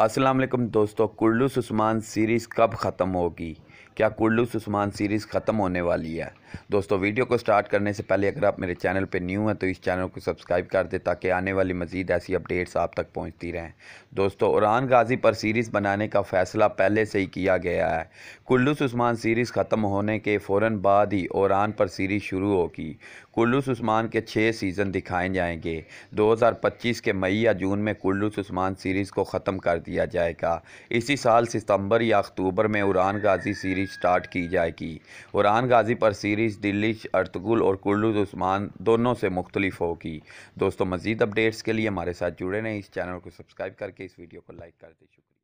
अस्सलाम दोस्तों कुल्लू सुस्मान सीरीज़ कब ख़त्म होगी क्या कुल्लू सुस्मान सीरीज़ ख़त्म होने वाली है दोस्तों वीडियो को स्टार्ट करने से पहले अगर आप मेरे चैनल पर न्यू हैं तो इस चैनल को सब्सक्राइब कर दें ताकि आने वाली मज़ीद ऐसी अपडेट्स आप तक पहुँचती रहें दोस्तों उरान गाजी पर सीरीज़ बनाने का फ़ैसला पहले से ही किया गया है कुल्लू सुस्मान सीरीज़ ख़त्म होने के फ़ौर बाद ही उरान पर सीरीज़ शुरू होगी कुल्लू सुस्मान के छः सीज़न दिखाए जाएंगे दो के मई या जून में कुल्लू सुस्मान सीरीज़ को ख़त्म कर दिया जाएगा इसी साल सितंबर या अक्टूबर में उरान गाजी सीरीज़ स्टार्ट की जाएगी उरान गाजी पर सीरीज़ दिल्ली अर्तगुल और कुल्लूज उस्मान दोनों से मुख्तलिफ होगी दोस्तों मज़ीद अपडेट्स के लिए हमारे साथ जुड़े रहें इस चैनल को सब्सक्राइब करके इस वीडियो को लाइक कर दें शुक्रिया